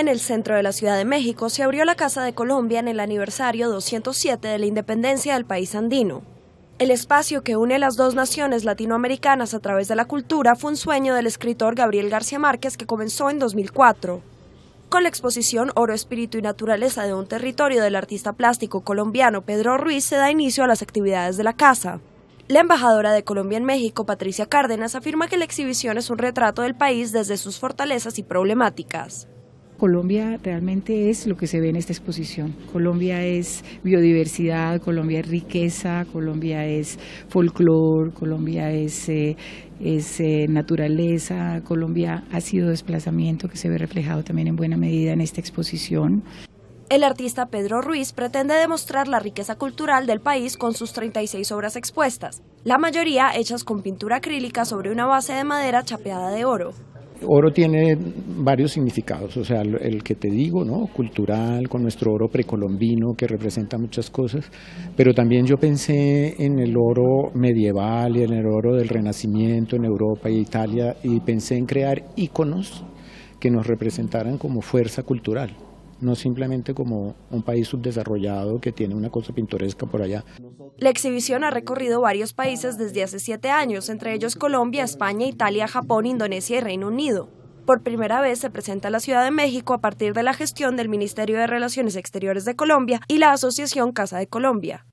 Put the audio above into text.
En el centro de la Ciudad de México se abrió la Casa de Colombia en el aniversario 207 de la independencia del país andino. El espacio que une las dos naciones latinoamericanas a través de la cultura fue un sueño del escritor Gabriel García Márquez que comenzó en 2004. Con la exposición Oro, Espíritu y Naturaleza de un territorio del artista plástico colombiano Pedro Ruiz se da inicio a las actividades de la casa. La embajadora de Colombia en México, Patricia Cárdenas, afirma que la exhibición es un retrato del país desde sus fortalezas y problemáticas. Colombia realmente es lo que se ve en esta exposición. Colombia es biodiversidad, Colombia es riqueza, Colombia es folclore, Colombia es, eh, eh, naturaleza, Colombia ha sido desplazamiento que se ve reflejado también en buena medida en esta exposición. El artista Pedro Ruiz pretende demostrar la riqueza cultural del país con sus 36 obras expuestas, la mayoría hechas con pintura acrílica sobre una base de madera chapeada de oro oro tiene varios significados, o sea, el que te digo, ¿no? Cultural, con nuestro oro precolombino que representa muchas cosas, pero también yo pensé en el oro medieval y en el oro del Renacimiento en Europa y Italia y pensé en crear íconos que nos representaran como fuerza cultural no simplemente como un país subdesarrollado que tiene una cosa pintoresca por allá. La exhibición ha recorrido varios países desde hace siete años, entre ellos Colombia, España, Italia, Japón, Indonesia y Reino Unido. Por primera vez se presenta la Ciudad de México a partir de la gestión del Ministerio de Relaciones Exteriores de Colombia y la Asociación Casa de Colombia.